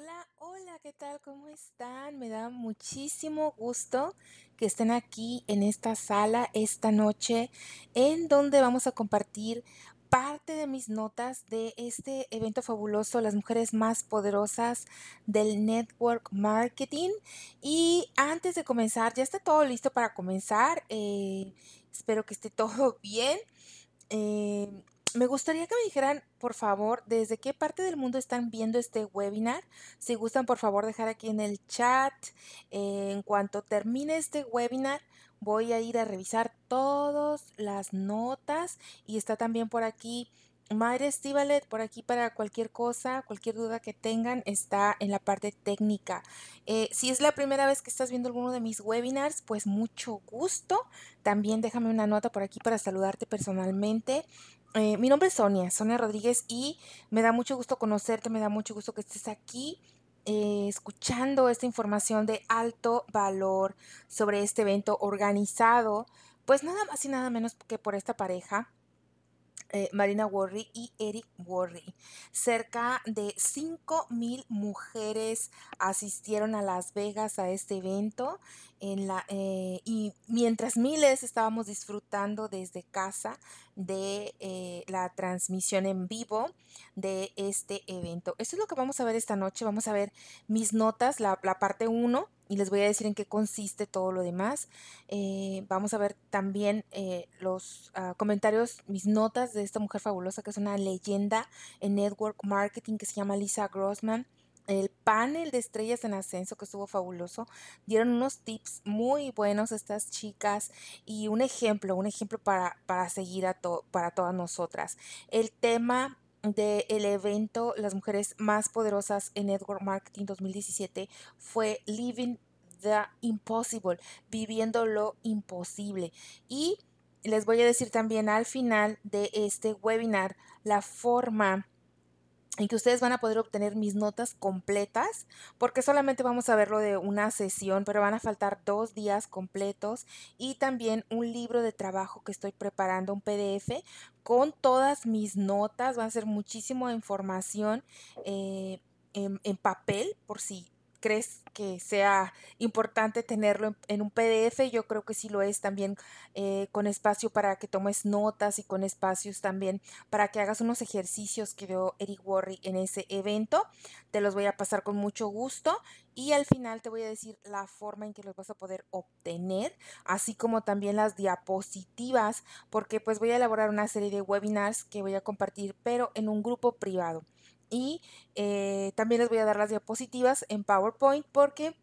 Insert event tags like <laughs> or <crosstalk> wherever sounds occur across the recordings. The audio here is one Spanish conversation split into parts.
Hola, hola, ¿qué tal? ¿Cómo están? Me da muchísimo gusto que estén aquí en esta sala esta noche en donde vamos a compartir parte de mis notas de este evento fabuloso, las mujeres más poderosas del network marketing. Y antes de comenzar, ya está todo listo para comenzar. Eh, espero que esté <laughs> todo bien. Eh, me gustaría que me dijeran, por favor, desde qué parte del mundo están viendo este webinar. Si gustan, por favor, dejar aquí en el chat. Eh, en cuanto termine este webinar, voy a ir a revisar todas las notas y está también por aquí. Madre Stivalet, por aquí para cualquier cosa, cualquier duda que tengan, está en la parte técnica. Eh, si es la primera vez que estás viendo alguno de mis webinars, pues mucho gusto. También déjame una nota por aquí para saludarte personalmente. Eh, mi nombre es Sonia, Sonia Rodríguez, y me da mucho gusto conocerte, me da mucho gusto que estés aquí eh, escuchando esta información de alto valor sobre este evento organizado, pues nada más y nada menos que por esta pareja, eh, Marina Worry y Eric Worry. Cerca de 5 mil mujeres asistieron a Las Vegas a este evento en la, eh, y mientras miles estábamos disfrutando desde casa de eh, la transmisión en vivo de este evento. Esto es lo que vamos a ver esta noche. Vamos a ver mis notas, la, parte 1, y les voy a decir en qué consiste todo lo demás. Eh, vamos a ver también los ah, comentarios, mis notas de esta mujer fabulosa que es una leyenda en network marketing que se llama Lisa Grossman el panel de estrellas en ascenso que estuvo fabuloso. Dieron unos tips muy buenos estas chicas y un ejemplo, un ejemplo para, para seguir a para todas nosotras. El tema del evento Las mujeres más poderosas en Network Marketing 2017 fue Living the Impossible, viviendo lo imposible. Y les voy a decir también al final de este webinar la forma y que ustedes van a poder obtener mis notas completas porque solamente vamos a verlo de una sesión, pero van a faltar dos días completos y también un libro de trabajo que estoy preparando, un PDF con todas mis notas, va a ser muchísima información eh, en, en papel por si crees que sea importante tenerlo en, un PDF. Yo creo que sí lo es también eh, con espacio para que tomes notas y con espacios también para que hagas unos ejercicios que dio Eric Worry en ese evento. Te los voy a pasar con mucho gusto y al final te voy a decir la forma en que los vas a poder obtener, así como también las diapositivas, porque pues voy a elaborar una serie de webinars que voy a compartir, pero en un grupo privado. Y eh, también les voy a dar las diapositivas en PowerPoint porque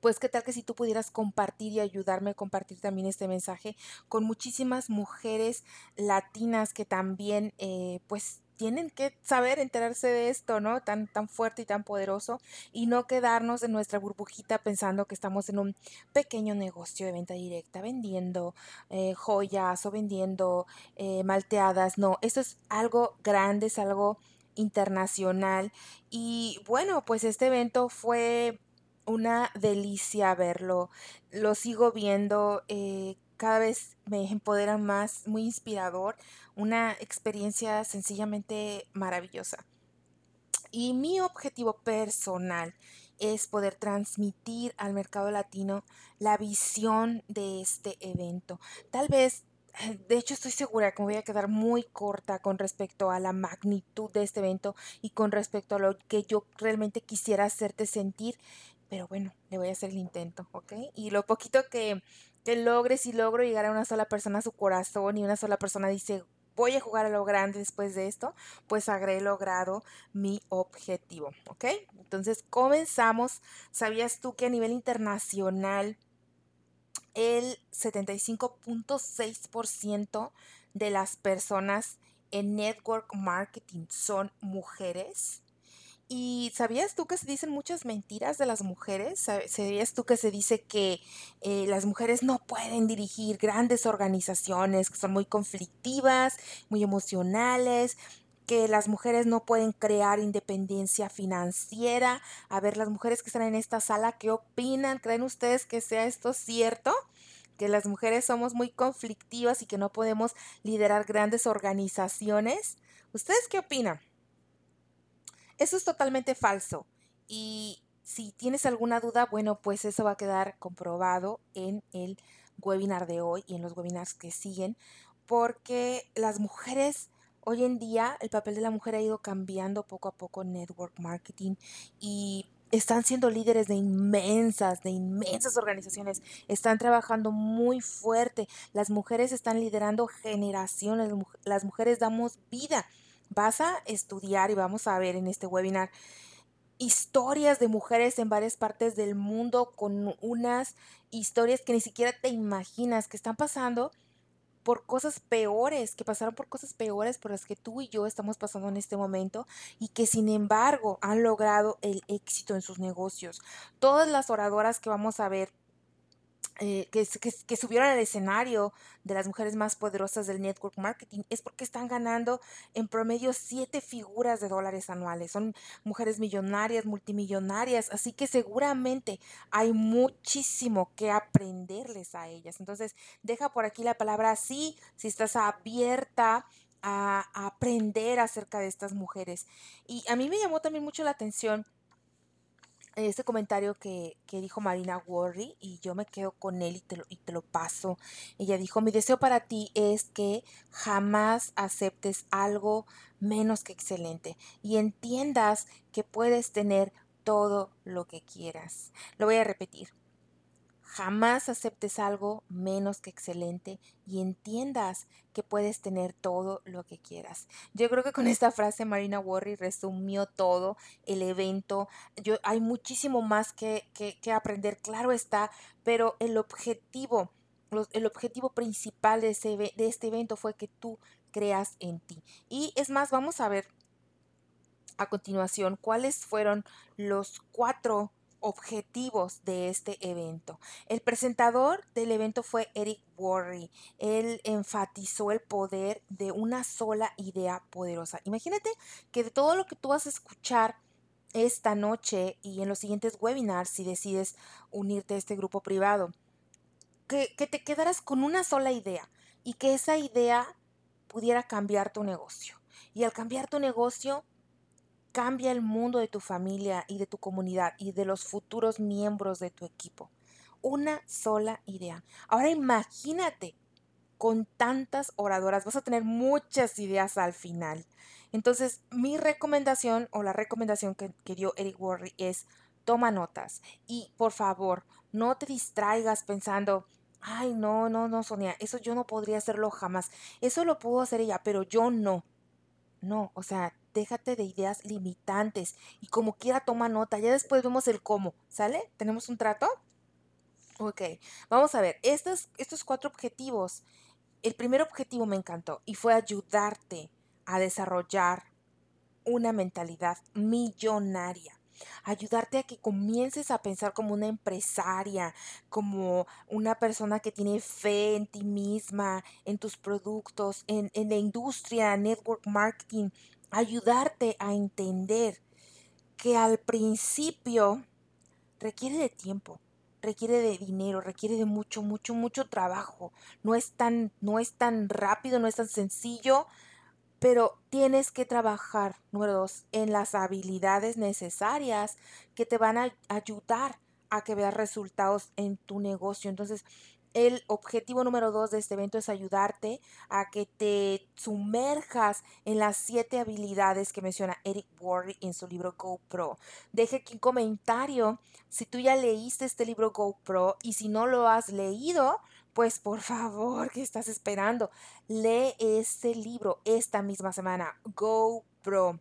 pues qué tal que si tú pudieras compartir y ayudarme a compartir también este mensaje con muchísimas mujeres latinas que también eh, pues tienen que saber enterarse de esto, ¿no? Tan, tan fuerte y tan poderoso y no quedarnos en nuestra burbujita pensando que estamos en un pequeño negocio de venta directa vendiendo eh, joyas o vendiendo malteadas. No, esto es algo grande, es algo internacional. Y bueno, pues este evento fue una delicia verlo. Lo sigo viendo. Eh, cada vez me empodera más, muy inspirador, una experiencia sencillamente maravillosa. Y mi objetivo personal es poder transmitir al mercado latino la visión de este evento. Tal vez de hecho, estoy segura que me voy a quedar muy corta con respecto a la magnitud de este evento y con respecto a lo que yo realmente quisiera hacerte sentir. Pero bueno, le voy a hacer el intento, ¿ok? Y lo poquito que, que logre, si logro llegar a una sola persona a su corazón y una sola persona dice, voy a jugar a lo grande después de esto, pues habré logrado mi objetivo, ¿ok? Entonces comenzamos. ¿Sabías tú que a nivel internacional el 75.6% de las personas en network marketing son mujeres. ¿Y sabías tú que se dicen muchas mentiras de las mujeres? ¿Sabías tú que se dice que eh, las mujeres no pueden dirigir grandes organizaciones, que son muy conflictivas, muy emocionales, que las mujeres no pueden crear independencia financiera. A ver, las mujeres que están en esta sala, ¿qué opinan? ¿Creen ustedes que sea esto cierto? Que las mujeres somos muy conflictivas y que no podemos liderar grandes organizaciones. ¿Ustedes qué opinan? Eso es totalmente falso. Y si tienes alguna duda, bueno, pues eso va a quedar comprobado en el webinar de hoy y en los webinars que siguen, porque las mujeres Hoy en día el papel de la mujer ha ido cambiando poco a poco en network marketing y están siendo líderes de inmensas, de inmensas organizaciones, están trabajando muy fuerte, las mujeres están liderando generaciones, las mujeres damos vida. Vas a estudiar y vamos a ver en este webinar historias de mujeres en varias partes del mundo con unas historias que ni siquiera te imaginas que están pasando por cosas peores, que pasaron por cosas peores por las que tú y yo estamos pasando en este momento y que sin embargo han logrado el éxito en sus negocios. Todas las oradoras que vamos a ver eh, que, subieron al escenario de las mujeres más poderosas del network marketing es porque están ganando en promedio siete figuras de dólares anuales. Son mujeres millonarias, multimillonarias, así que seguramente hay muchísimo que aprenderles a ellas. Entonces, deja por aquí la palabra sí, si estás abierta a aprender acerca de estas mujeres. Y a mí me llamó también mucho la atención este comentario que, dijo Marina Worry y yo me quedo con él y te, lo, paso. Ella dijo, mi deseo para ti es que jamás aceptes algo menos que excelente y entiendas que puedes tener todo lo que quieras. Lo voy a repetir. Jamás aceptes algo menos que excelente y entiendas que puedes tener todo lo que quieras. Yo creo que con esta frase Marina Worry resumió todo el evento. Yo, hay muchísimo más que, que, aprender, claro está, pero el objetivo, el objetivo principal de, de este evento fue que tú creas en ti. Y es más, vamos a ver a continuación cuáles fueron los cuatro objetivos de este evento. El presentador del evento fue Eric Worre. Él enfatizó el poder de una sola idea poderosa. Imagínate que de todo lo que tú vas a escuchar esta noche y en los siguientes webinars, si decides unirte a este grupo privado, que, que te quedaras con una sola idea y que esa idea pudiera cambiar tu negocio. Y al cambiar tu negocio, Cambia el mundo de tu familia y de tu comunidad y de los futuros miembros de tu equipo. Una sola idea. Ahora imagínate con tantas oradoras, vas a tener muchas ideas al final. Entonces, mi recomendación o la recomendación que, dio Eric Worry es toma notas y por favor, no te distraigas pensando, ay, no, no, no, Sonia, eso yo no podría hacerlo jamás. Eso lo pudo hacer ella, pero yo no. No, o sea, déjate de ideas limitantes y como quiera toma nota, ya después vemos el cómo, ¿sale? ¿Tenemos un trato? Ok, vamos a ver, estos, estos cuatro objetivos, el primer objetivo me encantó y fue ayudarte a desarrollar una mentalidad millonaria ayudarte a que comiences a pensar como una empresaria, como una persona que tiene fe en ti misma, en tus productos, en, en, la industria, network marketing, ayudarte a entender que al principio requiere de tiempo, requiere de dinero, requiere de mucho, mucho, mucho trabajo. No es tan, no es tan rápido, no es tan sencillo, pero tienes que trabajar, número dos, en las habilidades necesarias que te van a ayudar a que veas resultados en tu negocio. Entonces, el objetivo número dos de este evento es ayudarte a que te sumerjas en las siete habilidades que menciona Eric Worre en su libro GoPro. Deje aquí un comentario si tú ya leíste este libro GoPro y si no lo has leído, pues por favor, ¿qué estás esperando? Lee este libro esta misma semana, GoPro.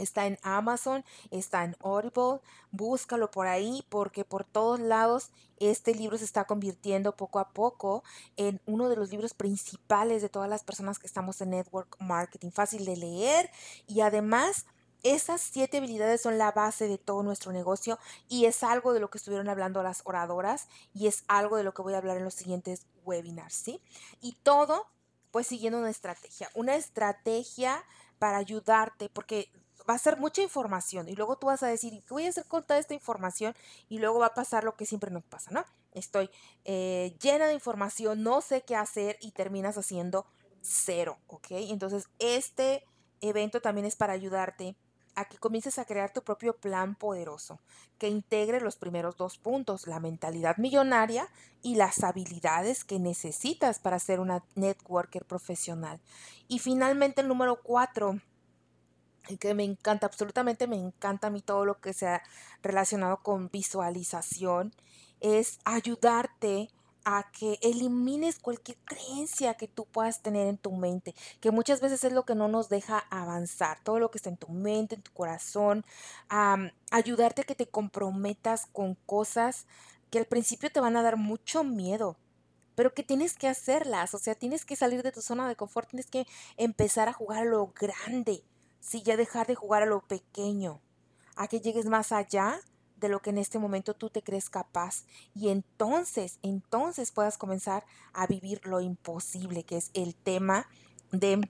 Está en Amazon, está en Audible, búscalo por ahí porque por todos lados este libro se está convirtiendo poco a poco en uno de los libros principales de todas las personas que estamos en Network Marketing. Fácil de leer y además... Esas siete habilidades son la base de todo nuestro negocio y es algo de lo que estuvieron hablando las oradoras y es algo de lo que voy a hablar en los siguientes webinars, ¿sí? Y todo pues siguiendo una estrategia, una estrategia para ayudarte, porque va a ser mucha información y luego tú vas a decir, ¿qué voy a hacer con toda esta información? Y luego va a pasar lo que siempre nos pasa, ¿no? Estoy eh, llena de información, no sé qué hacer y terminas haciendo cero, ¿ok? Entonces, este evento también es para ayudarte a que comiences a crear tu propio plan poderoso, que integre los primeros dos puntos, la mentalidad millonaria y las habilidades que necesitas para ser una networker profesional. Y finalmente el número cuatro, el que me encanta, absolutamente me encanta a mí todo lo que sea relacionado con visualización, es ayudarte a que elimines cualquier creencia que tú puedas tener en tu mente, que muchas veces es lo que no nos deja avanzar, todo lo que está en tu mente, en tu corazón, ayudarte a que te comprometas con cosas que al principio te van a dar mucho miedo, pero que tienes que hacerlas, o sea, tienes que salir de tu zona de confort, tienes que empezar a jugar a lo grande, si ya dejar de jugar a lo pequeño, a que llegues más allá de lo que en este momento tú te crees capaz y entonces, entonces puedas comenzar a vivir lo imposible, que es el tema de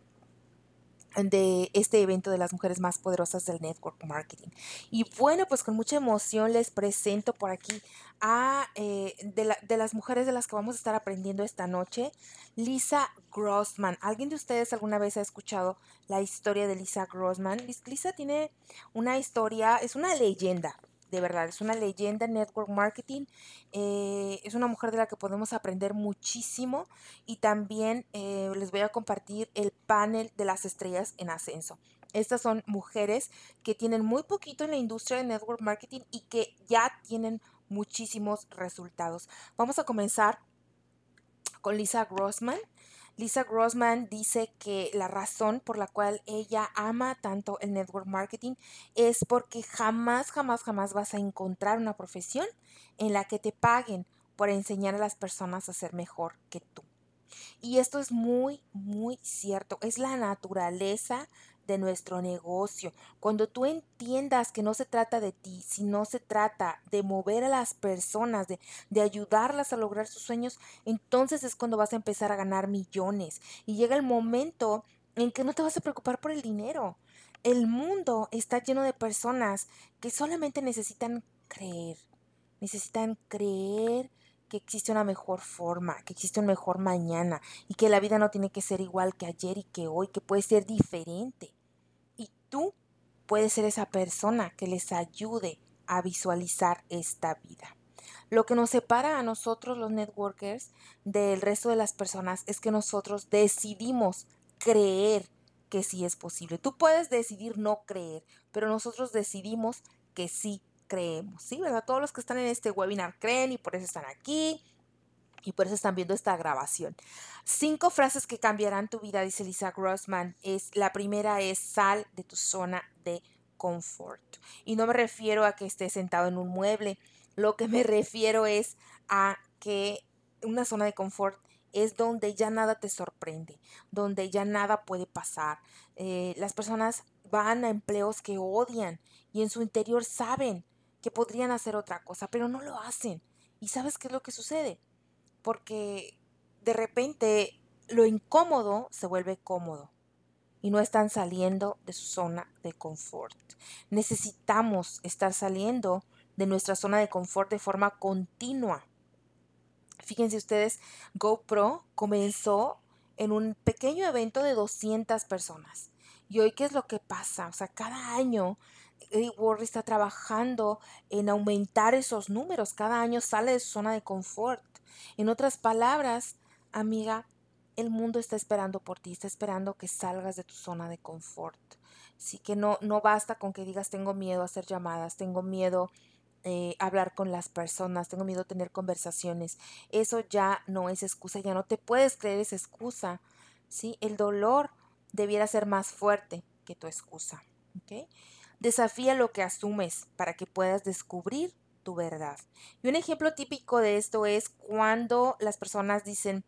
de este evento de las mujeres más poderosas del network marketing. Y bueno, pues con mucha emoción les presento por aquí a eh, de, de, las mujeres de las que vamos a estar aprendiendo esta noche, Lisa Grossman. ¿Alguien de ustedes alguna vez ha escuchado la historia de Lisa Grossman? Lisa tiene una historia, es una leyenda de verdad, es una leyenda en network marketing, eh, es una mujer de la que podemos aprender muchísimo y también eh, les voy a compartir el panel de las estrellas en ascenso. Estas son mujeres que tienen muy poquito en la industria de network marketing y que ya tienen muchísimos resultados. Vamos a comenzar con Lisa Grossman. Lisa Grossman dice que la razón por la cual ella ama tanto el network marketing es porque jamás, jamás, jamás vas a encontrar una profesión en la que te paguen por enseñar a las personas a ser mejor que tú. Y esto es muy, muy cierto. Es la naturaleza de nuestro negocio, cuando tú entiendas que no se trata de ti, sino se trata de mover a las personas, de, de ayudarlas a lograr sus sueños, entonces es cuando vas a empezar a ganar millones. Y llega el momento en que no te vas a preocupar por el dinero. El mundo está lleno de personas que solamente necesitan creer. Necesitan creer que existe una mejor forma, que existe un mejor mañana y que la vida no tiene que ser igual que ayer y que hoy, que puede ser diferente. Y tú puedes ser esa persona que les ayude a visualizar esta vida. Lo que nos separa a nosotros los networkers del resto de las personas es que nosotros decidimos creer que sí es posible. Tú puedes decidir no creer, pero nosotros decidimos que sí creemos, ¿sí? ¿Verdad? Todos los que están en este webinar creen y por eso están aquí y por eso están viendo esta grabación. Cinco frases que cambiarán tu vida, dice Lisa Grossman. Es, la primera es sal de tu zona de confort. Y no me refiero a que estés sentado en un mueble. Lo que me refiero es a que una zona de confort es donde ya nada te sorprende, donde ya nada puede pasar. Eh, las personas van a empleos que odian y en su interior saben que podrían hacer otra cosa, pero no lo hacen. ¿Y sabes qué es lo que sucede? Porque de repente lo incómodo se vuelve cómodo y no están saliendo de su zona de confort. Necesitamos estar saliendo de nuestra zona de confort de forma continua. Fíjense ustedes, GoPro comenzó en un pequeño evento de 200 personas. Y hoy, ¿qué es lo que pasa? O sea, cada año Eddie está trabajando en aumentar esos números. Cada año sale de su zona de confort. En otras palabras, amiga, el mundo está esperando por ti, está esperando que salgas de tu zona de confort. Así que no, no basta con que digas tengo miedo a hacer llamadas, tengo miedo a eh, hablar con las personas, tengo miedo a tener conversaciones. Eso ya no es excusa, ya no te puedes creer esa excusa. ¿sí? El dolor debiera ser más fuerte que tu excusa. ¿okay? Desafía lo que asumes para que puedas descubrir tu verdad. Y un ejemplo típico de esto es cuando las personas dicen,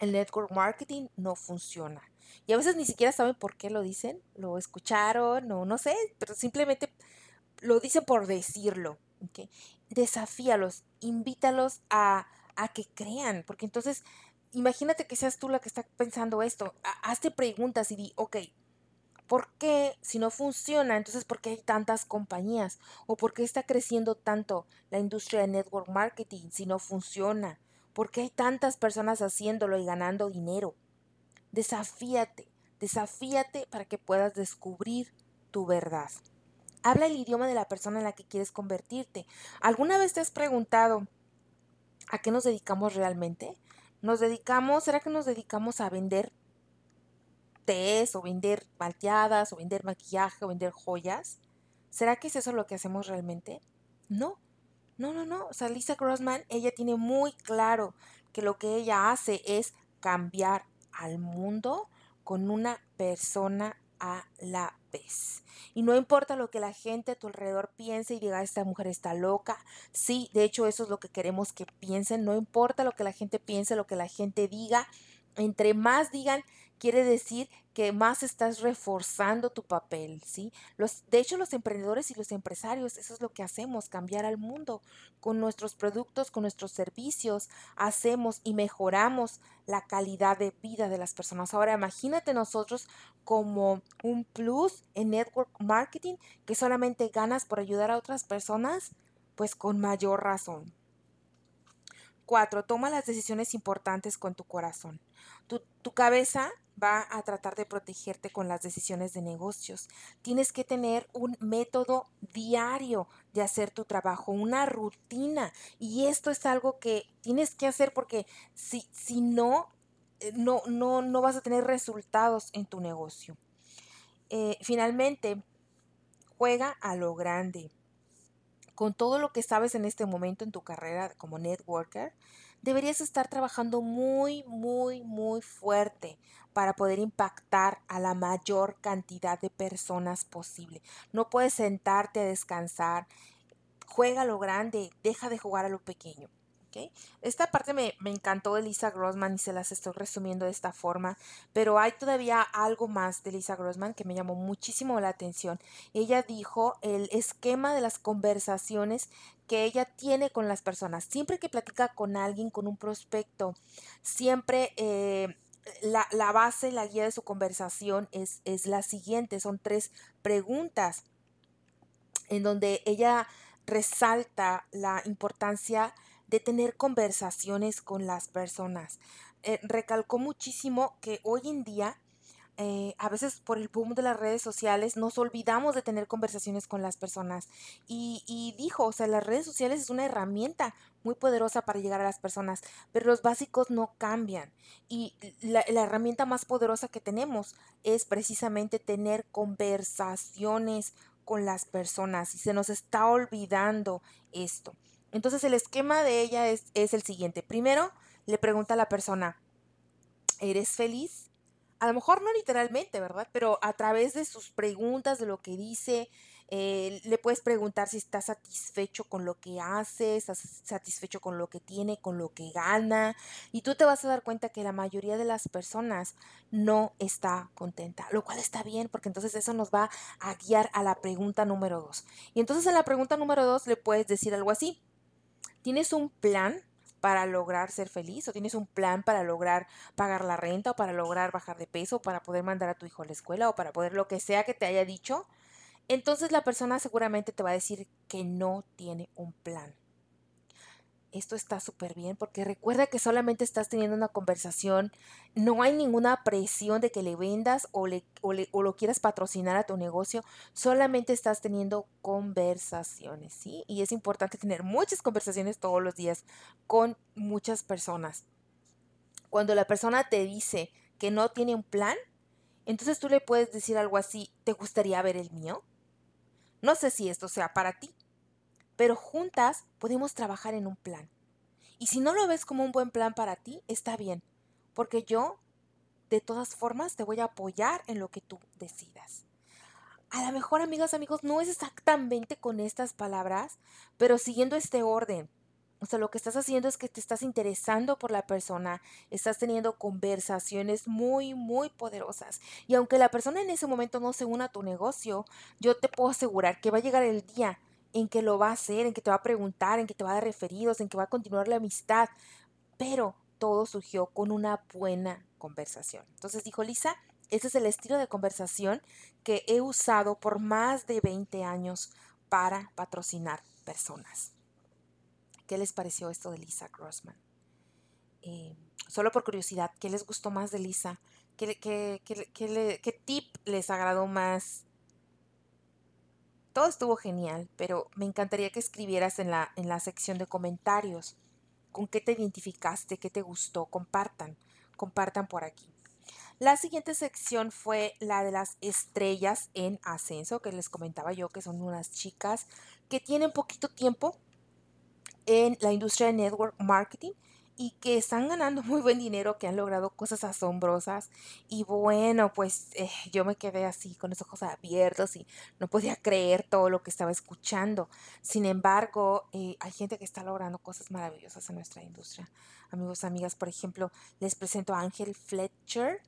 el network marketing no funciona. Y a veces ni siquiera saben por qué lo dicen, lo escucharon o no sé, pero simplemente lo dicen por decirlo. Desafíalos, invítalos a, a que crean, porque entonces imagínate que seas tú la que está pensando esto. Hazte preguntas y di, ok, ¿Por qué si no funciona, entonces por qué hay tantas compañías? ¿O por qué está creciendo tanto la industria de network marketing si no funciona? ¿Por qué hay tantas personas haciéndolo y ganando dinero? Desafíate, desafíate para que puedas descubrir tu verdad. Habla el idioma de la persona en la que quieres convertirte. ¿Alguna vez te has preguntado a qué nos dedicamos realmente? ¿Nos dedicamos, será que nos dedicamos a vender tés o vender malteadas, o vender maquillaje o vender joyas. ¿Será que es eso lo que hacemos realmente? No, no, no, no. O sea, Lisa Grossman, ella tiene muy claro que lo que ella hace es cambiar al mundo con una persona a la vez. Y no importa lo que la gente a tu alrededor piense y diga, esta mujer está loca. Sí, de hecho eso es lo que queremos que piensen. No importa lo que la gente piense, lo que la gente diga. Entre más digan, quiere decir que más estás reforzando tu papel, ¿sí? de hecho, los emprendedores y los empresarios, eso es lo que hacemos, cambiar al mundo. Con nuestros productos, con nuestros servicios, hacemos y mejoramos la calidad de vida de las personas. Ahora, imagínate nosotros como un plus en network marketing que solamente ganas por ayudar a otras personas, pues con mayor razón. Cuatro, Toma las decisiones importantes con tu corazón. Tu, tu, cabeza va a tratar de protegerte con las decisiones de negocios. Tienes que tener un método diario de hacer tu trabajo, una rutina. Y esto es algo que tienes que hacer porque si, eh, no, no, vas a tener resultados en tu negocio. Eh, finalmente, juega a lo grande. Con todo lo que sabes en este momento en tu carrera como networker, deberías estar trabajando muy, muy, muy fuerte para poder impactar a la mayor cantidad de personas posible. No puedes sentarte a descansar. Juega a lo grande, deja de jugar a lo pequeño. Esta parte me, encantó de Lisa Grossman y se las estoy resumiendo de esta forma, pero hay todavía algo más de Lisa Grossman que me llamó muchísimo la atención. Ella dijo el esquema de las conversaciones que ella tiene con las personas. Siempre que platica con alguien, con un prospecto, siempre... Eh, la, la, base, la guía de su conversación es, es la siguiente, son tres preguntas en donde ella resalta la importancia de tener conversaciones con las personas. Eh, recalcó muchísimo que hoy en día eh, a veces por el boom de las redes sociales nos olvidamos de tener conversaciones con las personas. Y, dijo, o sea, las redes sociales es una herramienta muy poderosa para llegar a las personas, pero los básicos no cambian. Y la herramienta más poderosa que tenemos es precisamente tener conversaciones con las personas y se nos está olvidando esto. Entonces el esquema de ella es, el siguiente. Primero le pregunta a la persona, ¿eres feliz? A lo mejor no literalmente, ¿verdad? Pero a través de sus preguntas, de lo que dice, eh, le puedes preguntar si está satisfecho con lo que hace, satisfecho con lo que tiene, con lo que gana. Y tú te vas a dar cuenta que la mayoría de las personas no está contenta, lo cual está bien, porque entonces eso nos va a guiar a la pregunta número dos. Y entonces en la pregunta número dos le puedes decir algo así ¿Tienes un plan para lograr ser feliz? ¿O tienes un plan para lograr pagar la renta o para lograr bajar de peso, o para poder mandar a tu hijo a la escuela o para poder lo que sea que te haya dicho? Entonces la persona seguramente te va a decir que no tiene un plan esto está súper bien, porque recuerda que solamente estás teniendo una conversación, no hay ninguna presión de que le vendas o, le, lo quieras patrocinar a tu negocio, solamente estás teniendo conversaciones, ¿sí? Y es importante tener muchas conversaciones todos los días con muchas personas. Cuando la persona te dice que no tiene un plan, entonces tú le puedes decir algo así, ¿te gustaría ver el mío? No sé si esto sea para ti, pero juntas podemos trabajar en un plan. Y si no lo ves como un buen plan para ti, está bien, porque yo de todas formas te voy a apoyar en lo que tú decidas. A lo mejor, amigas, amigos, no es exactamente con estas palabras, pero siguiendo este orden. O sea, lo que estás haciendo es que te estás interesando por la persona, estás teniendo conversaciones muy, muy poderosas. Y aunque la persona en ese momento no se una a tu negocio, yo te puedo asegurar que va a llegar el día en que lo va a hacer, en que te va a preguntar, en que te va a dar referidos, en que va a continuar la amistad. Pero todo surgió con una buena conversación. Entonces dijo Lisa, ese es el estilo de conversación que he usado por más de 20 años para patrocinar personas. ¿Qué les pareció esto de Lisa Grossman? Eh, solo por curiosidad, ¿qué les gustó más de Lisa? ¿Qué, qué tip les agradó más? todo estuvo genial, pero me encantaría que escribieras en la, sección de comentarios con qué te identificaste, qué te gustó, compartan, compartan por aquí. La siguiente sección fue la de las estrellas en ascenso, que les comentaba yo que son unas chicas que tienen poquito tiempo en la industria de network marketing y que están ganando <laughs> muy buen dinero, que han logrado cosas asombrosas. Y bueno, pues eh, yo me quedé así con los ojos abiertos y no podía creer todo lo que estaba escuchando. Sin embargo, eh, hay gente que está logrando cosas maravillosas en nuestra industria. Amigos, amigas, por ejemplo, les presento a Ángel Fletcher.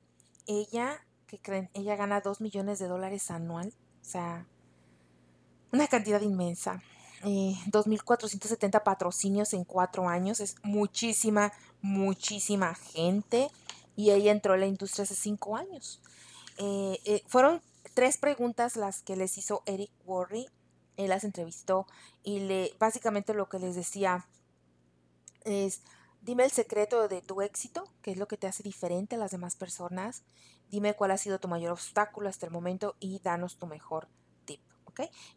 Ella, que creen? Ella gana 2 millones de dólares anual. O sea, una cantidad inmensa. 2.470 eh, patrocinios en cuatro años. Es muchísima, muchísima gente. Y ella entró la industria hace cinco años. Eh, eh, fueron tres preguntas las que les hizo Eric Worry. Él las entrevistó y le, básicamente lo que les decía es, dime el secreto de tu éxito, qué es lo que te hace diferente a las demás personas. Dime cuál ha sido tu mayor obstáculo hasta el momento y danos tu mejor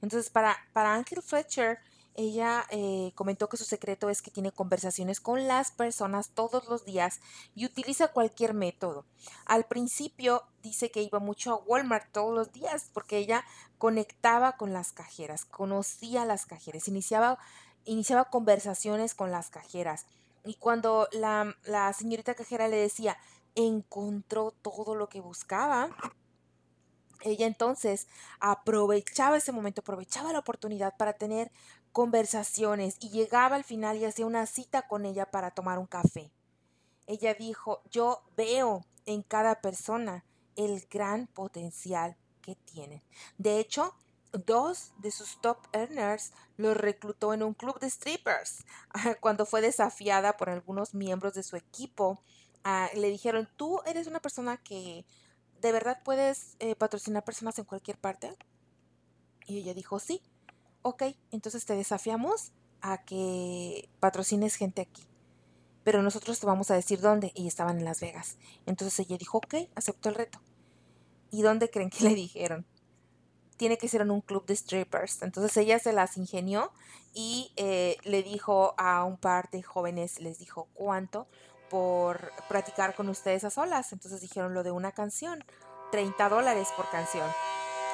entonces, para, para Angel Fletcher, ella eh, comentó que su secreto es que tiene conversaciones con las personas todos los días y utiliza cualquier método. Al principio dice que iba mucho a Walmart todos los días porque ella conectaba con las cajeras, conocía las cajeras, iniciaba, iniciaba conversaciones con las cajeras. Y cuando la, la señorita cajera le decía, encontró todo lo que buscaba, ella entonces aprovechaba ese momento, aprovechaba la oportunidad para tener conversaciones y llegaba al final y hacía una cita con ella para tomar un café. Ella dijo, yo veo en cada persona el gran potencial que tienen. De hecho, dos de sus top earners los reclutó en un club de strippers. <laughs> Cuando fue desafiada por algunos miembros de su equipo, ah, le dijeron, tú eres una persona que ¿de verdad puedes eh, patrocinar personas en cualquier parte? Y ella dijo, sí. Ok, entonces te desafiamos a que patrocines gente aquí. Pero nosotros te vamos a decir dónde. Y estaban en Las Vegas. Entonces ella dijo, ok, acepto el reto. ¿Y dónde creen que le dijeron? Tiene que ser en un club de strippers. Entonces ella se las ingenió y eh, le dijo a un par de jóvenes, les dijo, ¿cuánto por practicar con ustedes a solas. Entonces dijeron lo de una canción, 30 dólares por canción.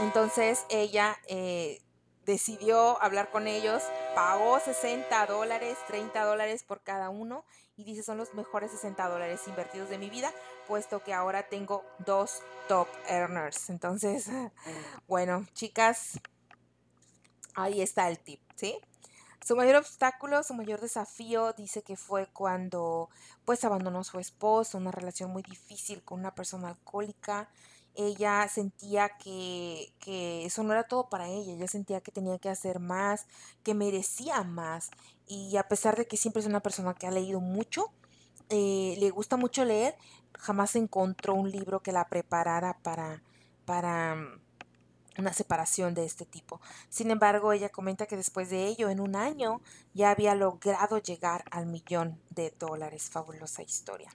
Entonces ella eh, decidió hablar con ellos, pagó 60 dólares, 30 dólares por cada uno y dice son los mejores 60 dólares invertidos de mi vida, puesto que ahora tengo dos top earners. Entonces, <laughs> bueno, chicas, ahí está el tip, ¿sí? Su mayor obstáculo, su mayor desafío, dice que fue cuando pues abandonó a su esposo, una relación muy difícil con una persona alcohólica. Ella sentía que, eso no era todo para ella, ella sentía que tenía que hacer más, que merecía más. Y a pesar de que siempre es una persona que ha leído mucho, eh, le gusta mucho leer, jamás encontró un libro que la preparara para, para una separación de este tipo. Sin embargo, ella comenta que después de ello, en un año, ya había logrado llegar al millón de dólares. Fabulosa historia.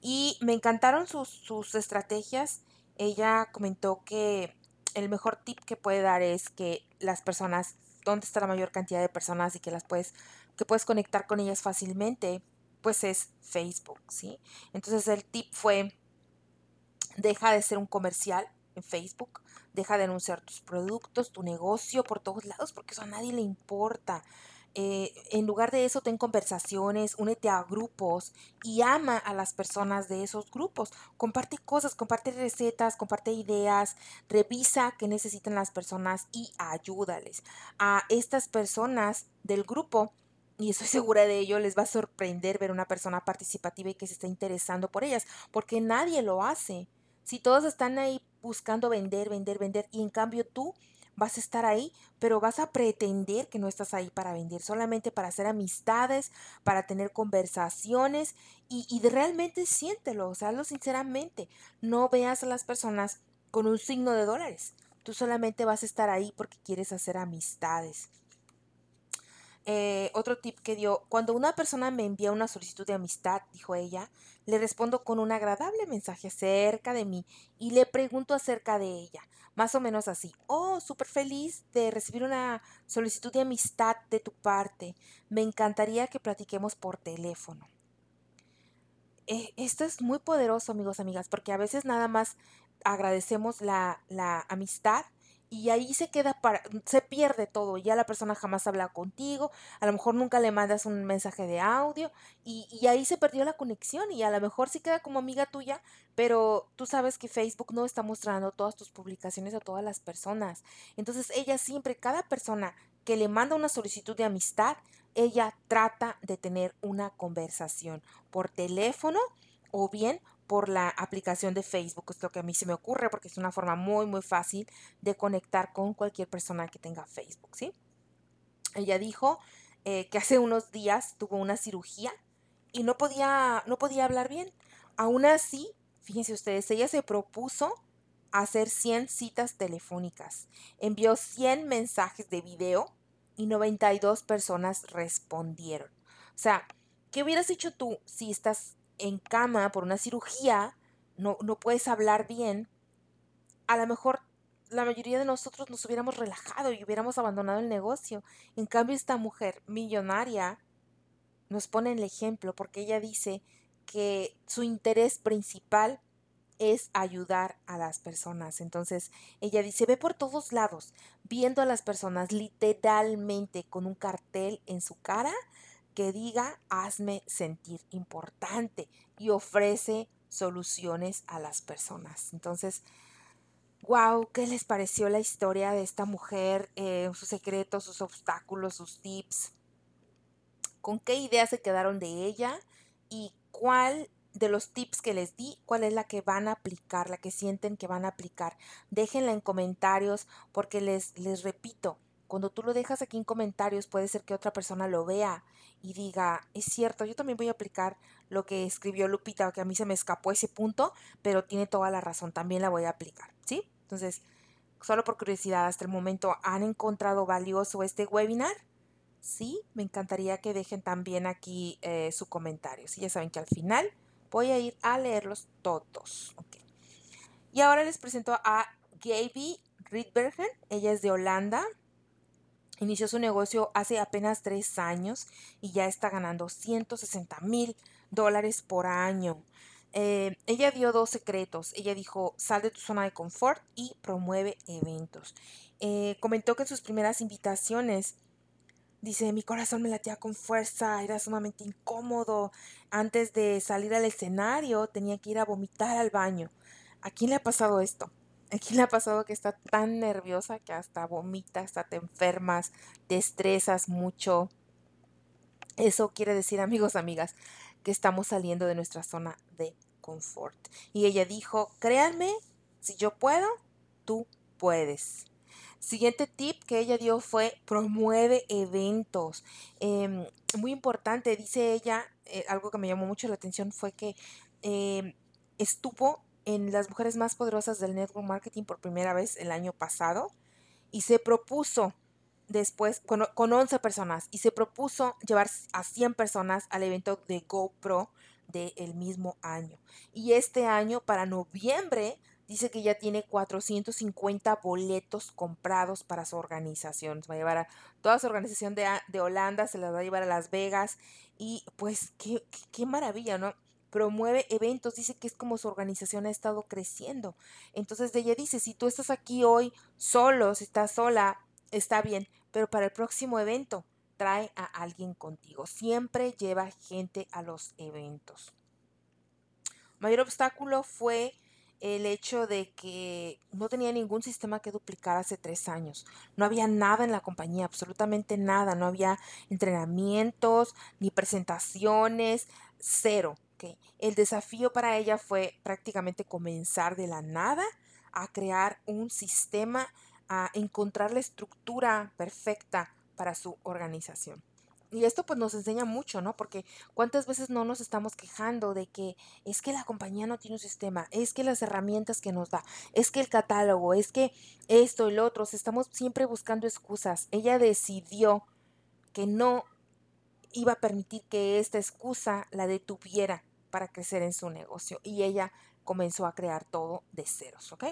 Y me encantaron sus, estrategias. Ella comentó que el mejor tip que puede dar es que las personas, dónde está la mayor cantidad de personas y que las puedes, que puedes conectar con ellas fácilmente, pues es Facebook, ¿sí? Entonces el tip fue, deja de ser un comercial en Facebook, deja de anunciar tus productos, tu negocio por todos lados porque eso a nadie le importa. Eh, en lugar de eso, ten conversaciones, únete a grupos y ama a las personas de esos grupos. Comparte cosas, comparte recetas, comparte ideas, revisa qué necesitan las personas y ayúdales. A estas personas del grupo, y estoy <laughs> segura de ello, les va a sorprender ver una persona participativa y que se está interesando por ellas, porque nadie lo hace. Si todos están ahí buscando vender, vender, vender, y en cambio tú vas a estar ahí, pero vas a pretender que no estás ahí para vender, solamente para hacer amistades, para tener conversaciones y, realmente siéntelo, o sea, hazlo sinceramente. No veas a las personas con un signo de dólares. Tú solamente vas a estar ahí porque quieres hacer amistades. Eh, otro tip que dio, cuando una persona me envía una solicitud de amistad, dijo ella, le respondo con un agradable mensaje acerca de mí y le pregunto acerca de ella, más o menos así, oh, súper feliz de recibir una solicitud de amistad de tu parte, me encantaría que platiquemos por teléfono. Eh, esto es muy poderoso, amigos, amigas, porque a veces nada más agradecemos la, la amistad y ahí se queda para, se pierde todo, ya la persona jamás habla contigo, a lo mejor nunca le mandas un mensaje de audio y, y, ahí se perdió la conexión y a lo mejor sí queda como amiga tuya, pero tú sabes que Facebook no está mostrando todas tus publicaciones a todas las personas. Entonces ella siempre, cada persona que le manda una solicitud de amistad, ella trata de tener una conversación por teléfono o bien por la aplicación de Facebook, es lo que a mí se me ocurre porque es una forma muy muy fácil de conectar con cualquier persona que tenga Facebook, ¿sí? Ella dijo eh, que hace unos días tuvo una cirugía y no podía, no podía hablar bien. Aún así, fíjense ustedes, ella se propuso hacer 100 citas telefónicas, envió 100 mensajes de video y 92 personas respondieron. O sea, ¿qué hubieras hecho tú si estás en cama por una cirugía, no, no puedes hablar bien, a lo mejor la mayoría de nosotros nos hubiéramos relajado y hubiéramos abandonado el negocio. En cambio, esta mujer millonaria nos pone el ejemplo porque ella dice que su interés principal es ayudar a las personas. Entonces, ella dice, ve por todos lados, viendo a las personas literalmente con un cartel en su cara que diga hazme sentir importante y ofrece soluciones a las personas. Entonces, wow, ¿qué les pareció la historia de esta mujer? Eh, sus secretos, sus obstáculos, sus tips. ¿Con qué ideas se quedaron de ella? ¿Y cuál de los tips que les di, cuál es la que van a aplicar, la que sienten que van a aplicar? Déjenla en comentarios porque les, les repito, cuando tú lo dejas aquí en comentarios puede ser que otra persona lo vea y diga, es cierto, yo también voy a aplicar lo que escribió Lupita, que a mí se me escapó ese punto, pero tiene toda la razón, también la voy a aplicar, ¿sí? Entonces, solo por curiosidad, hasta el momento, ¿han encontrado valioso este webinar? Sí, me encantaría que dejen también aquí eh, su comentario. Si ya saben que al final voy a ir a leerlos todos. Y ahora les presento a Gaby Ritbergen, Ella es de Holanda, Inició su negocio hace apenas tres años y ya está ganando 160 mil dólares por año. Eh, ella dio dos secretos. Ella dijo, sal de tu zona de confort y promueve eventos. Eh, comentó que en sus primeras invitaciones, dice, mi corazón me latía con fuerza, era sumamente incómodo. Antes de salir al escenario tenía que ir a vomitar al baño. ¿A quién le ha pasado esto? Aquí le ha pasado que está tan nerviosa que hasta vomita, hasta te enfermas, te estresas mucho. Eso quiere decir, amigos, amigas, que estamos saliendo de nuestra zona de confort. Y ella dijo, créanme, si yo puedo, tú puedes. Siguiente tip que ella dio fue promueve eventos. Em, muy importante, dice ella, eh, algo que me llamó mucho la atención fue que em, estuvo en las mujeres más poderosas del network marketing por primera vez el año pasado y se propuso después con, 11 personas y se propuso llevar a 100 personas al evento de GoPro del mismo año. Y este año para noviembre dice que ya tiene 450 boletos comprados para su organización. va a llevar a toda su organización de, de Holanda, se las va a llevar a Las Vegas y pues qué, qué maravilla, ¿no? promueve eventos, dice que es como su organización ha estado creciendo. Entonces ella dice, si tú estás aquí hoy solo, si estás sola, está bien, pero para el próximo evento trae a alguien contigo. Siempre lleva gente a los eventos. Mayor obstáculo fue el hecho de que no tenía ningún sistema que duplicar hace tres años. No había nada en la compañía, absolutamente nada. No había entrenamientos, ni presentaciones, cero el desafío para ella fue prácticamente comenzar de la nada a crear un sistema, a encontrar la estructura perfecta para su organización. Y esto pues nos enseña mucho, ¿no? Porque cuántas veces no nos estamos quejando de que es que la compañía no tiene un sistema, es que las herramientas que nos da, es que el catálogo, es que esto y lo otro, estamos siempre buscando excusas. Ella decidió que no iba a permitir que esta excusa la detuviera para crecer en su negocio y ella comenzó a crear todo de ceros, ¿ok?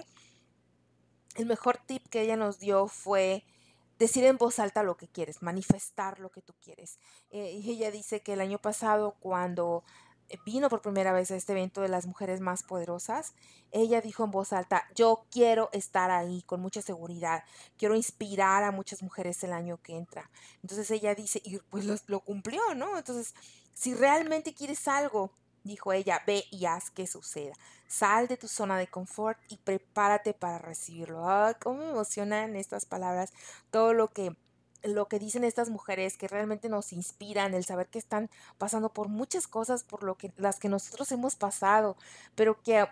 El mejor tip que ella nos dio fue decir en voz alta lo que quieres, manifestar lo que tú quieres. Eh, y ella dice que el año pasado cuando vino por primera vez a este evento de las mujeres más poderosas, ella dijo en voz alta, yo quiero estar ahí con mucha seguridad, quiero inspirar a muchas mujeres el año que entra. Entonces ella dice, y pues lo cumplió, ¿no? Entonces, si realmente quieres algo, dijo ella, ve y haz que suceda. Sal de tu zona de confort y prepárate para recibirlo. ¡Ay, ah, cómo me emocionan estas palabras, todo lo que lo que dicen estas mujeres que realmente nos inspiran, el saber que están pasando por muchas cosas por lo que las que nosotros hemos pasado, pero que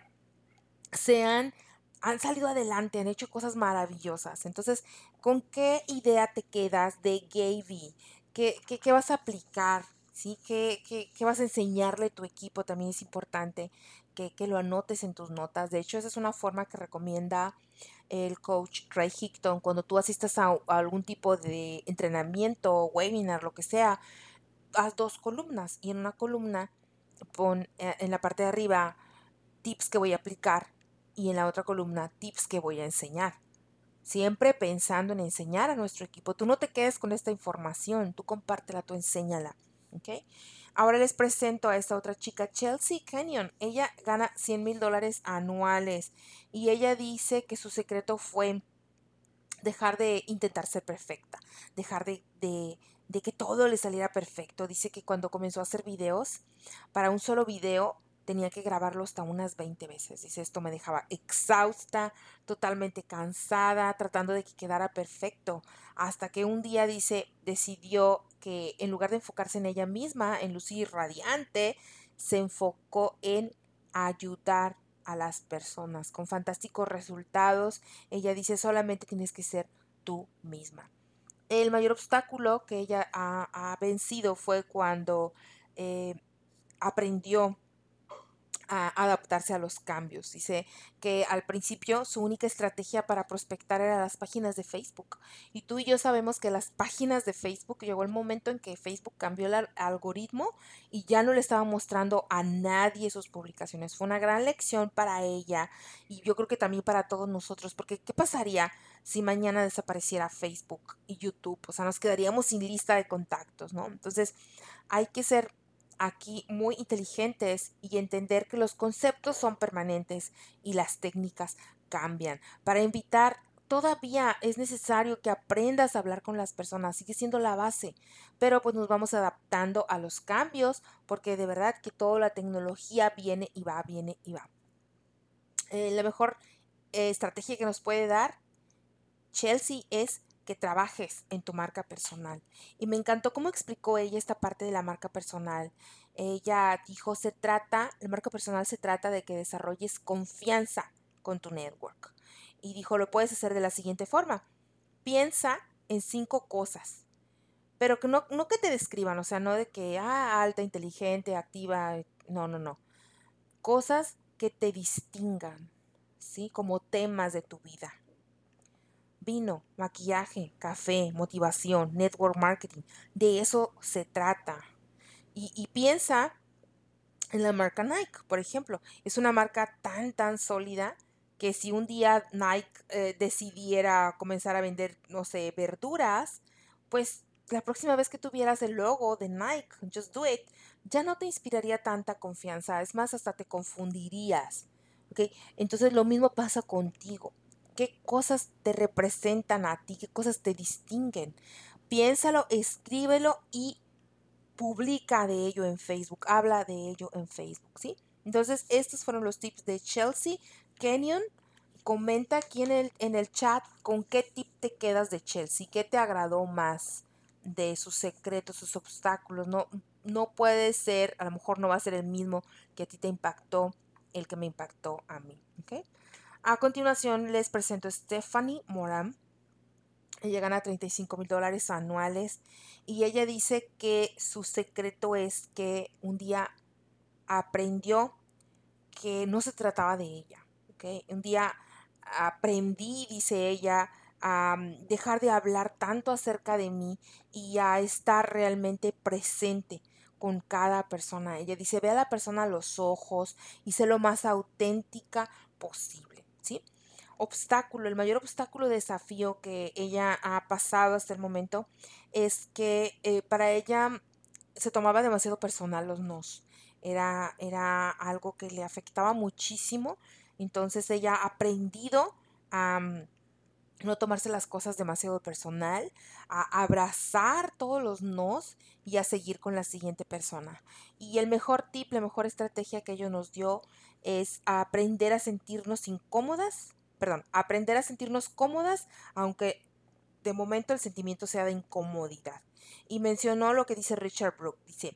se han han salido adelante, han hecho cosas maravillosas. Entonces, ¿con qué idea te quedas de Gaby? ¿Qué, qué, qué vas a aplicar? ¿sí? ¿Qué, que vas a enseñarle a tu equipo? También es importante que, lo anotes en tus notas. De hecho, esa es una forma que recomienda el coach Ray Hickton cuando tú asistas a, algún tipo de entrenamiento, webinar, lo que sea. Haz dos columnas y en una columna pon eh, en la parte de arriba tips que voy a aplicar y en la otra columna tips que voy a enseñar. Siempre pensando en enseñar a nuestro equipo. Tú no te quedes con esta información, tú compártela, tú enséñala. Ahora les presento a esta otra chica, Chelsea Canyon. Ella gana 100 mil dólares anuales y ella dice que su secreto fue dejar de intentar ser perfecta, dejar de, de, de que todo le saliera perfecto. Dice que cuando comenzó a hacer videos, para un solo video tenía que grabarlo hasta unas 20 veces. Dice, esto me dejaba exhausta, totalmente cansada, tratando de que quedara perfecto, hasta que un día, dice, decidió que en lugar de enfocarse en ella misma, en lucir radiante, se enfocó en ayudar a las personas con fantásticos resultados. Ella dice, solamente tienes que ser tú misma. El mayor obstáculo que ella ha, vencido fue cuando eh, aprendió adaptarse a los cambios. Dice que al principio su única estrategia para prospectar era las páginas de Facebook. Y tú y yo sabemos que las páginas de Facebook llegó el momento en que Facebook cambió el algoritmo y ya no le estaba mostrando a nadie sus publicaciones. Fue una gran lección para ella y yo creo que también para todos nosotros, porque ¿qué pasaría si mañana desapareciera Facebook y YouTube? O sea, nos quedaríamos sin lista de contactos, ¿no? Entonces, hay que ser aquí muy inteligentes y entender que los conceptos son permanentes y las técnicas cambian. Para invitar todavía es necesario que aprendas a hablar con las personas, sigue siendo la base, pero pues nos vamos adaptando a los cambios porque de verdad que toda la tecnología viene y va, viene y va. Eh, la mejor eh, estrategia que nos puede dar Chelsea es trabajes en tu marca personal. Y me encantó cómo explicó ella esta parte de la marca personal. Ella dijo, se trata, el marca personal se trata de que desarrolles confianza con tu network. Y dijo, lo puedes hacer de la siguiente forma. Piensa en cinco cosas, pero que no, no que te describan, o sea, no de que, ah, alta, inteligente, activa, no, no, no. Cosas que te distingan, ¿sí? Como temas de tu vida. Vino, maquillaje, café, motivación, network marketing. De eso se trata. Y, piensa en la marca Nike, por ejemplo. Es una marca tan, tan sólida que si un día Nike eh, decidiera comenzar a vender, no sé, verduras, pues la próxima vez que tuvieras el logo de Nike, Just Do It, ya no te inspiraría tanta confianza, es más, hasta te confundirías. ¿okay? Entonces lo mismo pasa contigo qué cosas te representan a ti, qué cosas te distinguen. Piénsalo, escríbelo y publica de ello en Facebook, habla de ello en Facebook, ¿sí? Entonces, estos fueron los tips de Chelsea Kenyon. Comenta aquí en el, en el chat con qué tip te quedas de Chelsea, qué te agradó más de sus secretos, sus obstáculos. No, no puede ser, a lo mejor no va a ser el mismo que a ti te impactó, el que me impactó a mí, ¿ok? A continuación les presento a Stephanie Moran. Ella gana 35 mil dólares anuales y ella dice que su secreto es que un día aprendió que no se trataba de ella. Un día aprendí, dice ella, a mm, dejar de hablar tanto acerca de mí y a estar realmente presente con cada persona. Ella dice, ve a la persona a los ojos y sé lo más auténtica posible. ¿sí? obstáculo, el mayor obstáculo, desafío que ella ha pasado hasta el momento es que eh, para ella se tomaba demasiado personal los nos. Era, era algo que le afectaba muchísimo. Entonces ella ha aprendido a mm, no tomarse las cosas demasiado personal, a abrazar todos los nos y a seguir con la siguiente persona. Y el mejor tip, la mejor estrategia que ella nos dio es aprender a sentirnos incómodas, perdón, aprender a sentirnos cómodas, aunque de momento el sentimiento sea de incomodidad. Y mencionó lo que dice Richard Brooke. dice,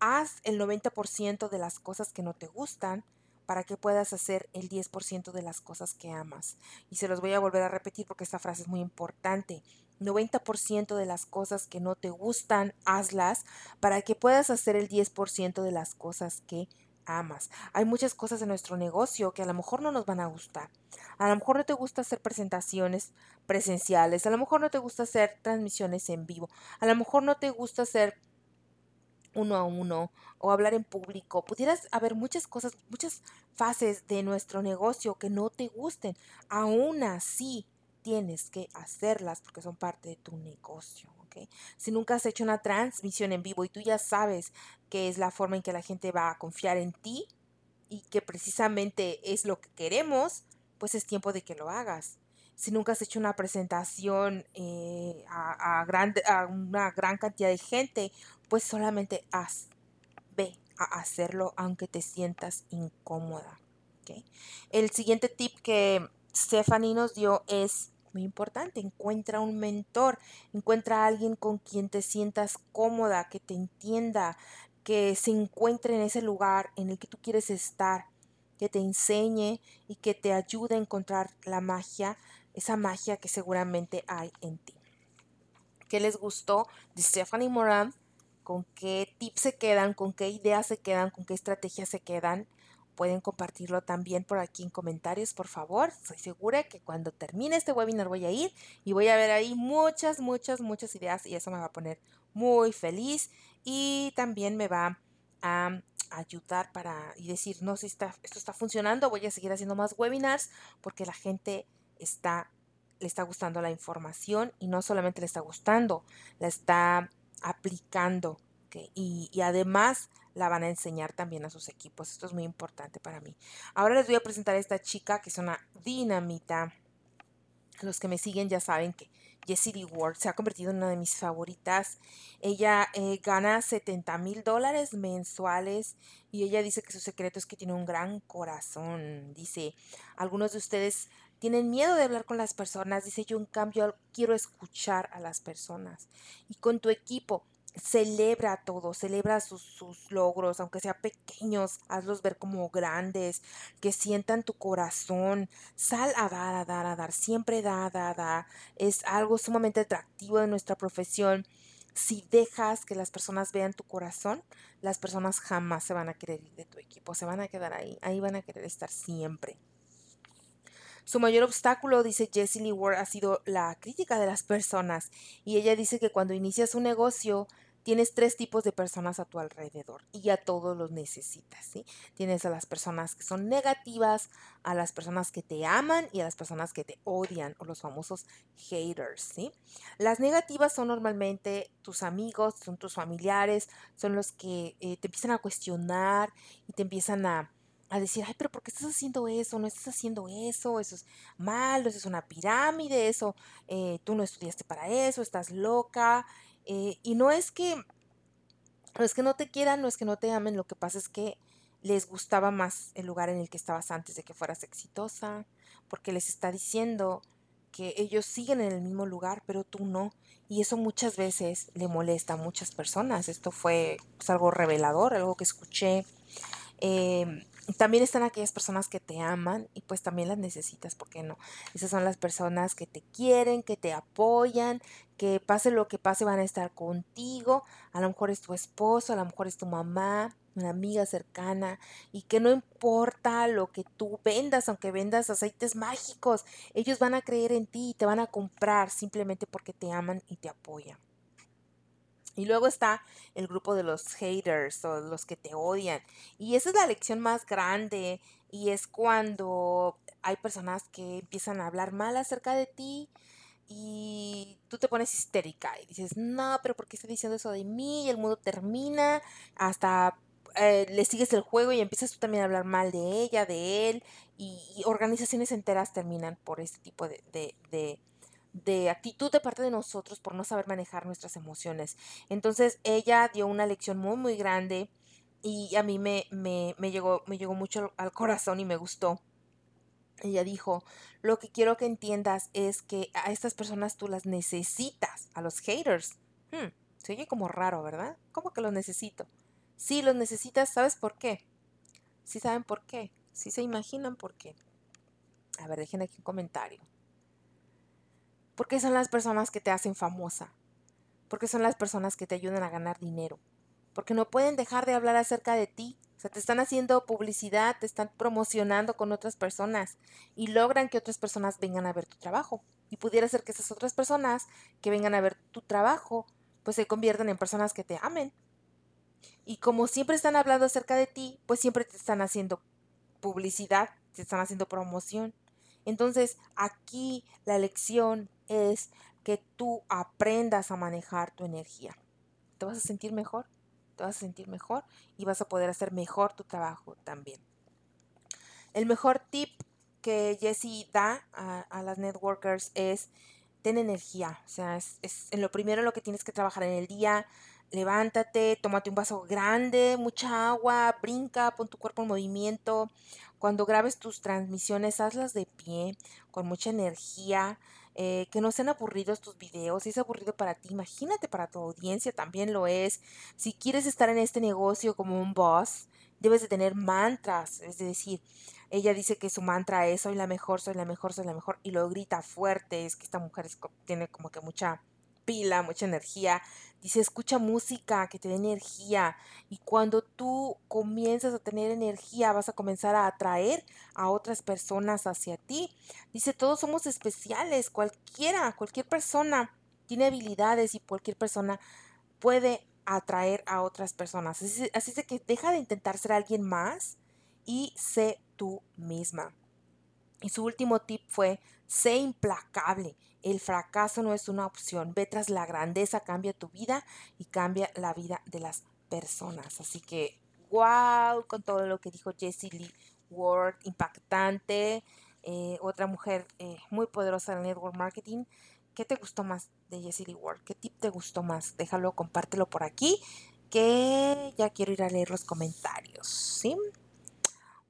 haz el 90% de las cosas que no te gustan para que puedas hacer el 10% de las cosas que amas. Y se los voy a volver a repetir porque esta frase es muy importante. 90% de las cosas que no te gustan, hazlas para que puedas hacer el 10% de las cosas que amas. Hay muchas cosas en nuestro negocio que a lo mejor no nos van a gustar. A lo mejor no te gusta hacer presentaciones presenciales, a lo mejor no te gusta hacer transmisiones en vivo, a lo mejor no te gusta hacer uno a uno o hablar en público. Pudieras haber muchas cosas, muchas fases de nuestro negocio que no te gusten. Aún así, tienes que hacerlas porque son parte de tu negocio. Si nunca has hecho una transmisión en vivo y tú ya sabes que es la forma en que la gente va a confiar en ti y que precisamente es lo que queremos, pues es tiempo de que lo hagas. Si nunca has hecho una presentación eh, a, una gran cantidad de gente, pues solamente haz, ve a hacerlo aunque te sientas incómoda. El siguiente tip que Stephanie nos dio es muy importante, encuentra un mentor, encuentra a alguien con quien te sientas cómoda, que te entienda, que se encuentre en ese lugar en el que tú quieres estar, que te enseñe y que te ayude a encontrar la magia, esa magia que seguramente hay en ti. ¿Qué les gustó de Stephanie Moran? ¿Con qué tips se quedan? ¿Con qué ideas se quedan? ¿Con qué estrategias se quedan? pueden compartirlo también por aquí en comentarios, por favor. Soy segura que cuando termine este webinar voy a ir y voy a ver ahí muchas, muchas, muchas ideas y eso me va a poner muy feliz y también me va a ayudar para y decir, no, si está, esto está funcionando, voy a seguir haciendo más webinars porque la gente está, le está gustando la información y no solamente le está gustando, la está aplicando. Y, y además la van a enseñar también a sus equipos. Esto es muy importante para mí. Ahora les voy a presentar a esta chica que es una dinamita. Los que me siguen ya saben que Jessie D. Ward se ha convertido en una de mis favoritas. Ella eh, gana 70 mil dólares mensuales y ella dice que su secreto es que tiene un gran corazón. Dice, algunos de ustedes tienen miedo de hablar con las personas. Dice, yo en cambio quiero escuchar a las personas. Y con tu equipo, celebra todo, celebra sus, logros, aunque sean pequeños, hazlos ver como grandes, que sientan tu corazón, sal a dar, a dar, a dar, siempre da, da, da, es algo sumamente atractivo de nuestra profesión. Si dejas que las personas vean tu corazón, las personas jamás se van a querer ir de tu equipo, se van a quedar ahí, ahí van a querer estar siempre. Su mayor obstáculo, dice Jessie Lee Ward, ha sido la crítica de las personas. Y ella dice que cuando inicias un negocio, tienes tres tipos de personas a tu alrededor y a todos los necesitas, ¿sí? Tienes a las personas que son negativas, a las personas que te aman y a las personas que te odian o los famosos haters, ¿sí? Las negativas son normalmente tus amigos, son tus familiares, son los que eh, te empiezan a cuestionar y te empiezan a, decir, ay, pero ¿por qué estás haciendo eso? No estás haciendo eso, eso es malo, eso es una pirámide, eso, eh, tú no estudiaste para eso, estás loca, eh, y no es que no es que no te quieran, no es que no te amen, lo que pasa es que les gustaba más el lugar en el que estabas antes de que fueras exitosa, porque les está diciendo que ellos siguen en el mismo lugar, pero tú no. Y eso muchas veces le molesta a muchas personas. Esto fue pues, algo revelador, algo que escuché. Eh, también están aquellas personas que te aman y pues también las necesitas, ¿por qué no? Esas son las personas que te quieren, que te apoyan, que pase lo que pase van a estar contigo, a lo mejor es tu esposo, a lo mejor es tu mamá, una amiga cercana, y que no importa lo que tú vendas, aunque vendas aceites mágicos, ellos van a creer en ti y te van a comprar simplemente porque te aman y te apoyan. Y luego está el grupo de los haters o los que te odian. Y esa es la lección más grande y es cuando hay personas que empiezan a hablar mal acerca de ti, y tú te pones histérica y dices, no, pero ¿por qué está diciendo eso de mí? Y el mundo termina, hasta eh, le sigues el juego y empiezas tú también a hablar mal de ella, de él, y, organizaciones enteras terminan por este tipo de, de, de, de, actitud de parte de nosotros por no saber manejar nuestras emociones. Entonces ella dio una lección muy, muy grande y a mí me, me, me llegó, me llegó mucho al corazón y me gustó. Ella dijo, lo que quiero que entiendas es que a estas personas tú las necesitas, a los haters. Hmm, se oye como raro, ¿verdad? ¿Cómo que los necesito? Sí, los necesitas, ¿sabes por qué? Si saben por qué, si se imaginan por qué. A ver, dejen aquí un comentario. Porque son las personas que te hacen famosa. Porque son las personas que te ayudan a ganar dinero porque no pueden dejar de hablar acerca de ti. O sea, te están haciendo publicidad, te están promocionando con otras personas y logran que otras personas vengan a ver tu trabajo. Y pudiera ser que esas otras personas que vengan a ver tu trabajo, pues se conviertan en personas que te amen. Y como siempre están hablando acerca de ti, pues siempre te están haciendo publicidad, te están haciendo promoción. Entonces, aquí la lección es que tú aprendas a manejar tu energía. Te vas a sentir mejor vas a sentir mejor y vas a poder hacer mejor tu trabajo también. El mejor tip que Jesse da a, las networkers es ten energía. O sea, es, en lo primero lo que tienes que trabajar en el día. Levántate, tómate un vaso grande, mucha agua, brinca, pon tu cuerpo en movimiento. Cuando grabes tus transmisiones, hazlas de pie, con mucha energía. Eh, que no sean aburridos tus videos, si es aburrido para ti, imagínate para tu audiencia también lo es. Si quieres estar en este negocio como un boss, debes de tener mantras, es decir, ella dice que su mantra es soy la mejor, soy la mejor, soy la mejor y lo grita fuerte, es que esta mujer tiene como que mucha pila, mucha energía. Dice, escucha música que te dé energía. Y cuando tú comienzas a tener energía, vas a comenzar a atraer a otras personas hacia ti. Dice, todos somos especiales, cualquiera, cualquier persona tiene habilidades y cualquier persona puede atraer a otras personas. Así, es que deja de intentar ser alguien más y sé tú misma. Y su último tip fue, sé implacable. El fracaso no es una opción. Ve tras la grandeza, cambia tu vida y cambia la vida de las personas. Así que, wow, con todo lo que dijo Jessie Lee Ward, impactante. Eh, otra mujer eh, muy poderosa en network marketing. ¿Qué te gustó más de Jessie Lee Ward? ¿Qué tip te gustó más? Déjalo, compártelo por aquí, que ya quiero ir a leer los comentarios, ¿sí?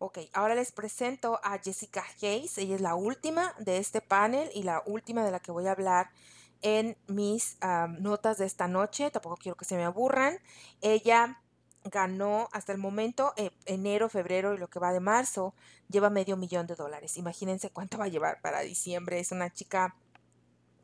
Ok, ahora les presento a Jessica Hayes. Ella es la última de este panel y la última de la que voy a hablar en mis notas de esta noche. Tampoco quiero que se me aburran. Ella ganó hasta el momento, eh, enero, febrero y lo que va de marzo, lleva medio millón de dólares. Imagínense cuánto va a llevar para diciembre. Es una chica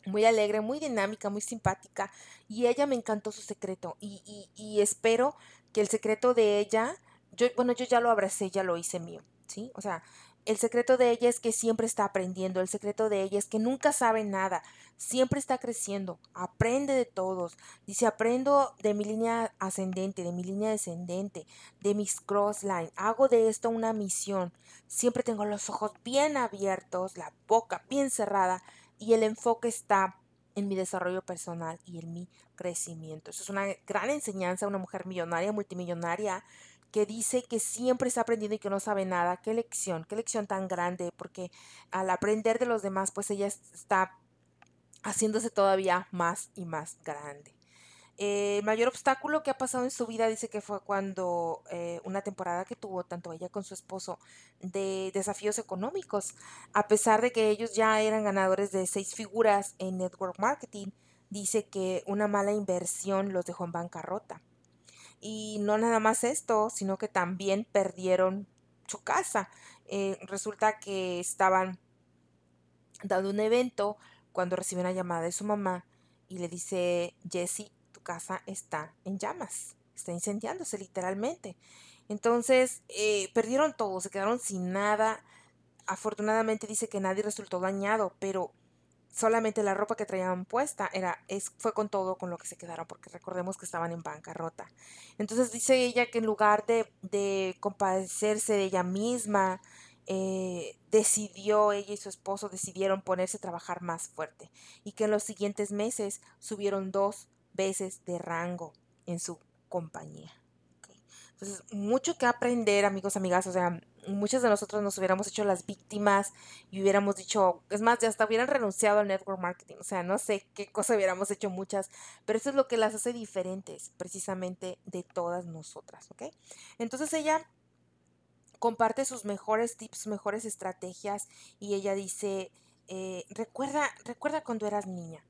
muy alegre, muy dinámica, muy simpática. Y ella me encantó su secreto. y espero que el secreto de ella yo, bueno, yo ya lo abracé, ya lo hice mío, ¿sí? O sea, el secreto de ella es que siempre está aprendiendo, el secreto de ella es que nunca sabe nada, siempre está creciendo, aprende de todos. Dice, aprendo de mi línea ascendente, de mi línea descendente, de mis crossline, hago de esto una misión. Siempre tengo los ojos bien abiertos, la boca bien cerrada y el enfoque está en mi desarrollo personal y en mi crecimiento. Eso es una gran enseñanza, una mujer millonaria, multimillonaria, que dice que siempre está aprendiendo y que no sabe nada. Qué lección, qué lección tan grande, porque al aprender de los demás, pues ella está haciéndose todavía más y más grande. el eh, mayor obstáculo que ha pasado en su vida dice que fue cuando eh, una temporada que tuvo tanto ella con su esposo de desafíos económicos, a pesar de que ellos ya eran ganadores de seis figuras en network marketing, dice que una mala inversión los dejó en bancarrota. Y no nada más esto, sino que también perdieron su casa. Eh, resulta que estaban dando un evento cuando recibe una llamada de su mamá y le dice, Jesse, tu casa está en llamas, está incendiándose literalmente. Entonces, eh, perdieron todo, se quedaron sin nada. Afortunadamente dice que nadie resultó dañado, pero solamente la ropa que traían puesta era, es, fue con todo con lo que se quedaron, porque recordemos que estaban en bancarrota. Entonces dice ella que en lugar de, de compadecerse de ella misma, eh, decidió, ella y su esposo decidieron ponerse a trabajar más fuerte y que en los siguientes meses subieron dos veces de rango en su compañía. Entonces, pues, mucho que aprender, amigos, amigas. O sea, muchas de nosotros nos hubiéramos hecho las víctimas y hubiéramos dicho, es más, ya hasta hubieran renunciado al network marketing. O sea, no sé qué cosa hubiéramos hecho muchas, pero eso es lo que las hace diferentes, precisamente, de todas nosotras, ¿ok? Entonces ella comparte sus mejores tips, mejores estrategias y ella dice, eh, recuerda, recuerda cuando eras niña.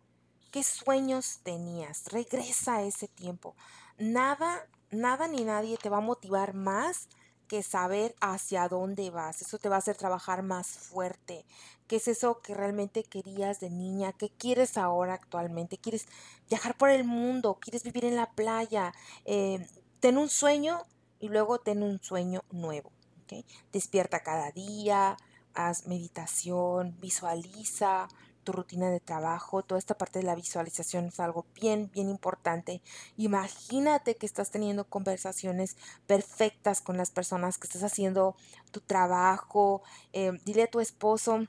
¿Qué sueños tenías? Regresa a ese tiempo. Nada nada ni nadie te va a motivar más que saber hacia dónde vas. Eso te va a hacer trabajar más fuerte. ¿Qué es eso que realmente querías de niña? ¿Qué quieres ahora actualmente? ¿Quieres viajar por el mundo? ¿Quieres vivir en la playa? Eh, ten un sueño y luego ten un sueño nuevo. Despierta cada día, haz meditación, visualiza, tu rutina de trabajo, toda esta parte de la visualización es algo bien, bien importante. Imagínate que estás teniendo conversaciones perfectas con las personas, que estás haciendo tu trabajo, eh, dile a tu esposo,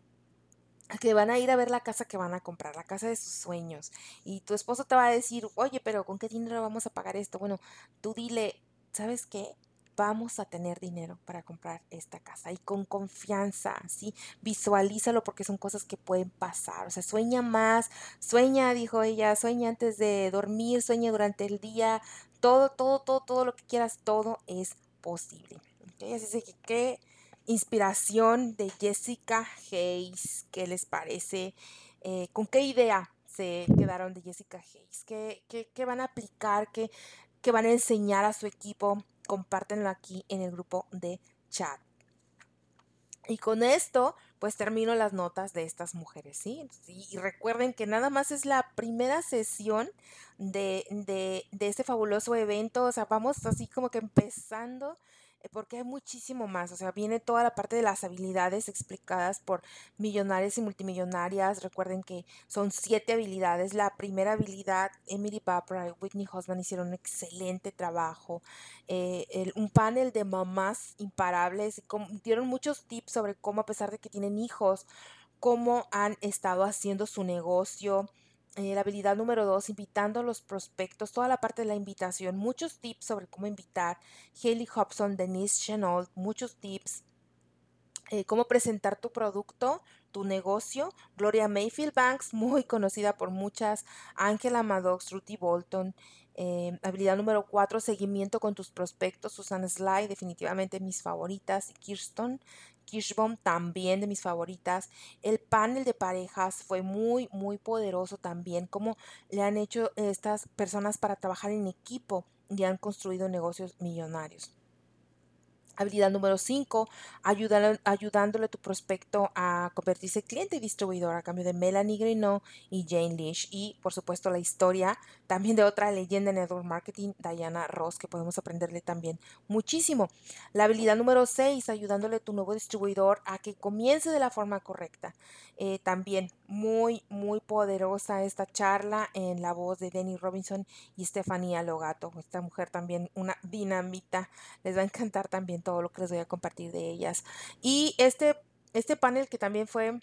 que van a ir a ver la casa que van a comprar, la casa de sus sueños. Y tu esposo te va a decir, oye, pero ¿con qué dinero vamos a pagar esto? Bueno, tú dile, ¿sabes qué? vamos a tener dinero para comprar esta casa y con confianza, ¿sí? Visualízalo porque son cosas que pueden pasar, o sea, sueña más, sueña, dijo ella, sueña antes de dormir, sueña durante el día, todo, todo, todo, todo lo que quieras, todo es posible. qué inspiración de Jessica Hayes, ¿qué les parece? Eh, ¿Con qué idea se quedaron de Jessica Hayes? ¿Qué, qué, van a aplicar? ¿Qué, ¿Qué van a enseñar a su equipo? compártenlo aquí en el grupo de chat. Y con esto, pues termino las notas de estas mujeres, ¿sí? Y recuerden que nada más es la primera sesión de, de este fabuloso evento, o sea, vamos así como que empezando eh, porque hay muchísimo más, o sea, viene toda la parte de las habilidades explicadas por millonarias y multimillonarias, recuerden que son siete habilidades, la primera habilidad, Emily Papra y Whitney Hosman hicieron un excelente trabajo, eh, un panel de mamás imparables, dieron muchos tips sobre cómo a pesar de que tienen hijos, cómo han estado haciendo su negocio, eh, la habilidad número dos, invitando a los prospectos, toda la parte de la invitación, muchos tips sobre cómo invitar. Haley Hobson, Denise Chenault, muchos tips. Eh, cómo presentar tu producto, tu negocio. Gloria Mayfield Banks, <laughs> muy conocida por muchas. Angela Maddox, Ruthie Bolton. Eh, habilidad número cuatro, seguimiento con tus prospectos. Susan Sly, definitivamente mis favoritas. Kirsten Kirschbaum también de mis favoritas. El panel de parejas fue muy, muy poderoso también, como le han hecho estas personas para trabajar en equipo y han construido negocios millonarios. Habilidad número 5, ayudándole a tu prospecto a convertirse en cliente y distribuidor a cambio de Melanie Grino y Jane Lish Y por supuesto la historia también de otra leyenda en network marketing, Diana Ross, que podemos aprenderle también muchísimo. La habilidad número 6, ayudándole a tu nuevo distribuidor a que comience de la forma correcta. Eh, también muy, muy poderosa esta charla en la voz de Denny Robinson y Estefanía Logato. Esta mujer también, una dinamita. Les va a encantar también todo lo que les voy a compartir de ellas. Y este, este panel que también fue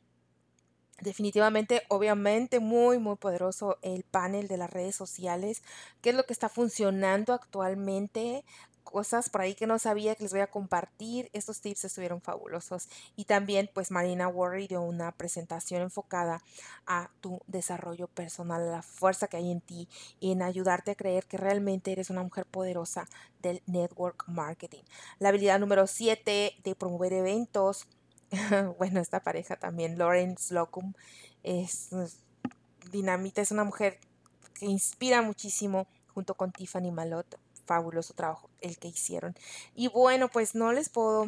definitivamente, obviamente, muy, muy poderoso el panel de las redes sociales, qué es lo que está funcionando actualmente, cosas por ahí que no sabía que les voy a compartir. Estos tips estuvieron fabulosos. Y también pues Marina Worry dio una presentación enfocada a tu desarrollo personal, a la fuerza que hay en ti en ayudarte a creer que realmente eres una mujer poderosa del network marketing. La habilidad número 7 de promover eventos. <laughs> bueno, esta pareja también, Lauren Slocum, es, es dinamita, es una mujer que inspira muchísimo junto con Tiffany Malot fabuloso trabajo el que hicieron. Y bueno, pues no les puedo,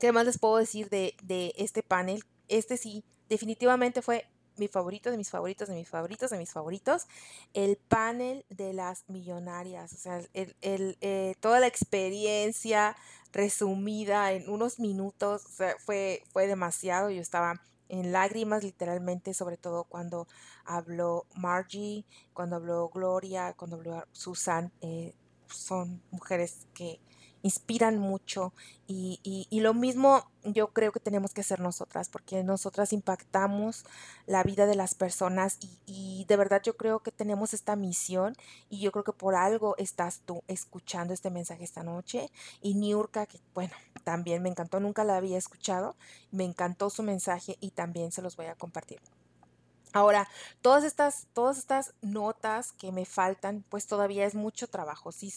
¿qué más les puedo decir de, este panel? Este sí, definitivamente fue mi favorito de mis favoritos, de mis favoritos, de mis favoritos, el panel de las millonarias, o sea, el, eh, toda la experiencia resumida en unos minutos, fue, fue demasiado, yo estaba en lágrimas literalmente, sobre todo cuando habló Margie, cuando habló Gloria, cuando habló Susan, eh, son mujeres que inspiran mucho y, lo mismo yo creo que tenemos que hacer nosotras, porque nosotras impactamos la vida de las personas y, de verdad yo creo que tenemos esta misión y yo creo que por algo estás tú escuchando este mensaje esta noche y Niurka, que bueno, también me encantó, nunca la había escuchado, me encantó su mensaje y también se los voy a compartir. Ahora, todas estas, todas estas notas que me faltan, pues todavía es mucho trabajo. Sí,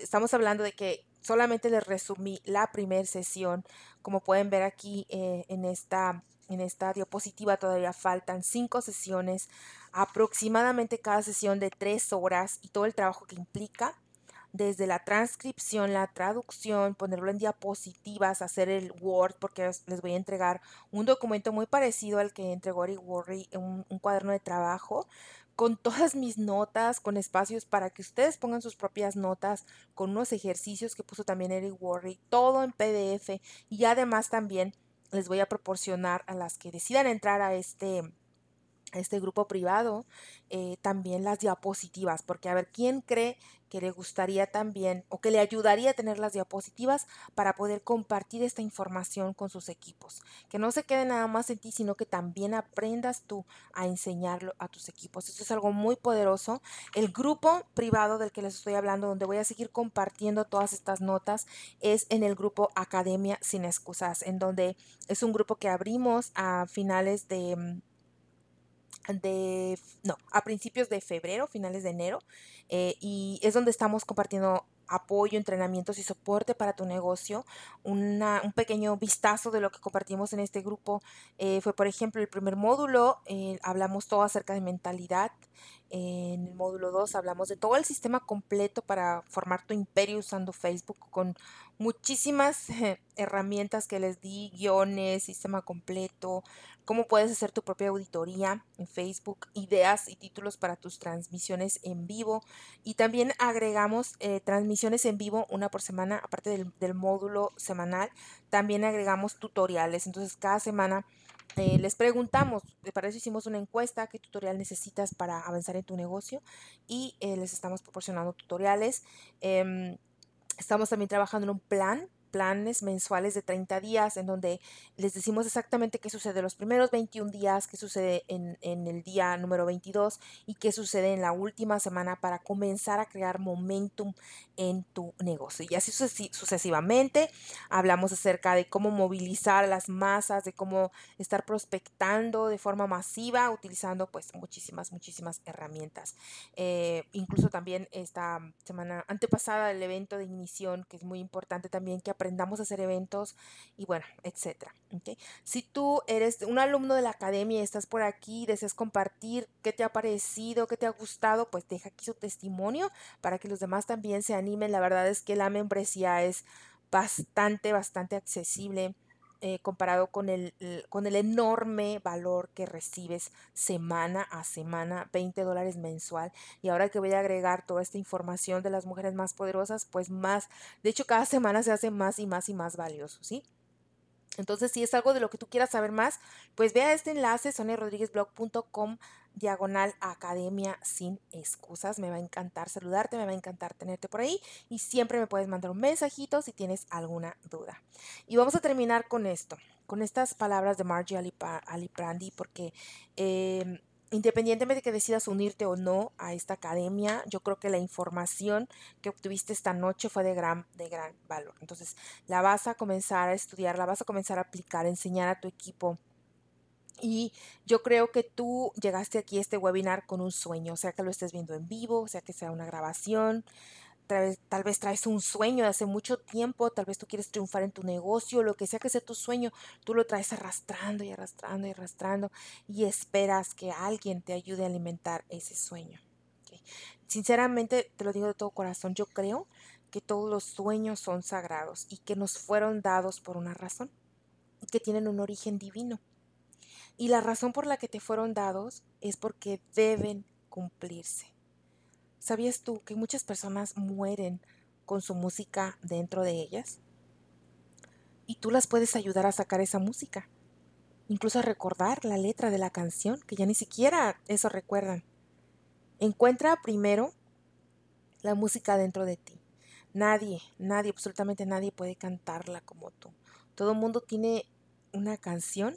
estamos hablando de que solamente les resumí la primera sesión. Como pueden ver aquí eh, en, esta, en esta diapositiva todavía faltan cinco sesiones, aproximadamente cada sesión de tres horas y todo el trabajo que implica desde la transcripción, la traducción, ponerlo en diapositivas, hacer el Word, porque les voy a entregar un documento muy parecido al que entregó Ori Worry, en un, cuaderno de trabajo, con todas mis notas, con espacios para que ustedes pongan sus propias notas, con unos ejercicios que puso también Eric Worry, todo en PDF y además también les voy a proporcionar a las que decidan entrar a este este grupo privado, eh, también las diapositivas, porque a ver, ¿quién cree que le gustaría también o que le ayudaría a tener las diapositivas para poder compartir esta información con sus equipos? Que no se quede nada más en ti, sino que también aprendas tú a enseñarlo a tus equipos. Esto es algo muy poderoso. El grupo privado del que les estoy hablando, donde voy a seguir compartiendo todas estas notas, es en el grupo Academia sin excusas, en donde es un grupo que abrimos a finales de mm, de, no, a principios de febrero, finales de enero, eh, y es donde estamos compartiendo apoyo, entrenamientos y soporte para tu negocio. un pequeño vistazo de lo que compartimos en este grupo eh, fue, por ejemplo, el primer módulo, eh, hablamos todo acerca de mentalidad. en el módulo 2 hablamos de todo el sistema completo para formar tu imperio usando Facebook con muchísimas eh, herramientas que les di, guiones, sistema completo, cómo puedes hacer tu propia auditoría en Facebook, ideas y títulos para tus transmisiones en vivo. Y también agregamos eh, transmisiones en vivo una por semana, aparte del, módulo semanal. También agregamos tutoriales. Entonces cada semana eh, les preguntamos, para eso hicimos una encuesta, qué tutorial necesitas para avanzar en tu negocio y les estamos proporcionando tutoriales em, Estamos también trabajando en un plan planes mensuales de 30 días en donde les decimos exactamente qué sucede los primeros 21 días, qué sucede en, el día número 22 y qué sucede en la última semana para comenzar a crear momentum en tu negocio. Y así sucesivamente hablamos acerca de cómo movilizar las masas, de cómo estar prospectando de forma masiva utilizando pues muchísimas, muchísimas herramientas. Eh, incluso también esta semana antepasada del evento de ignición que es muy importante también que aprendamos a hacer eventos y bueno, etcétera. Si tú eres un alumno de la academia y estás por aquí, deseas compartir qué te ha parecido, qué te ha gustado, pues deja aquí su testimonio para que los demás también se animen. La verdad es que la membresía es bastante, bastante accesible eh, comparado con el, con el enorme valor que recibes semana a semana, 20 dólares mensual. Y ahora que voy a agregar toda esta información de las mujeres más poderosas, pues más, de hecho cada semana se hace más y más y más valioso, ¿sí? Entonces, si es algo de lo que tú quieras saber más, pues vea este enlace, sonerodríguezblog.com diagonal academia sin excusas. Me va a encantar saludarte, me va a encantar tenerte por ahí y siempre me puedes mandar un mensajito si tienes alguna duda. Y vamos a terminar con esto, con estas palabras de Margie Aliprandi, porque em, independientemente de que decidas unirte o no a esta academia, yo creo que la información que obtuviste esta noche fue de gran, de gran valor. Entonces, la vas a comenzar a estudiar, la vas a comenzar a aplicar, enseñar a tu equipo y yo creo que tú llegaste aquí a este webinar con un sueño, sea que lo estés viendo en vivo, sea que sea una grabación, tal vez, traes un sueño de hace mucho tiempo, tal vez tú quieres triunfar en tu negocio, lo que sea que sea tu sueño, tú lo traes arrastrando y arrastrando y arrastrando y esperas que alguien te ayude a alimentar ese sueño. Sinceramente, te lo digo de todo corazón, yo creo que todos los sueños son sagrados y que nos fueron dados por una razón y que tienen un origen divino y la razón por la que te fueron dados es porque deben cumplirse. ¿Sabías tú que muchas personas mueren con su música dentro de ellas? Y tú las puedes ayudar a sacar esa música, incluso a recordar la letra de la canción, que ya ni siquiera eso recuerdan. Encuentra primero la música dentro de ti. Nadie, nadie, absolutamente nadie puede cantarla como tú. Todo mundo tiene una canción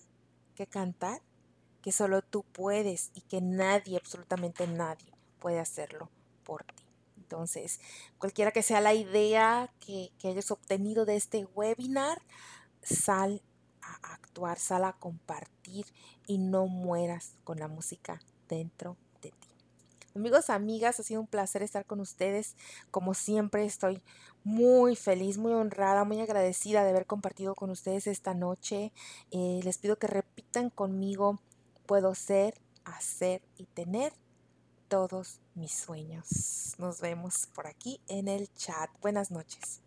que cantar, que solo tú puedes y que nadie, absolutamente nadie, puede hacerlo por ti. Entonces, cualquiera que sea la idea que, que hayas obtenido de este webinar, sal a actuar, sal a compartir y no mueras con la música dentro de ti. Amigos, amigas, ha sido un placer estar con ustedes. Como siempre, estoy muy feliz, muy honrada, muy agradecida de haber compartido con ustedes esta noche. Eh, les pido que repitan conmigo, puedo ser, hacer y tener todos mis sueños. Nos vemos por aquí en el chat. Buenas noches.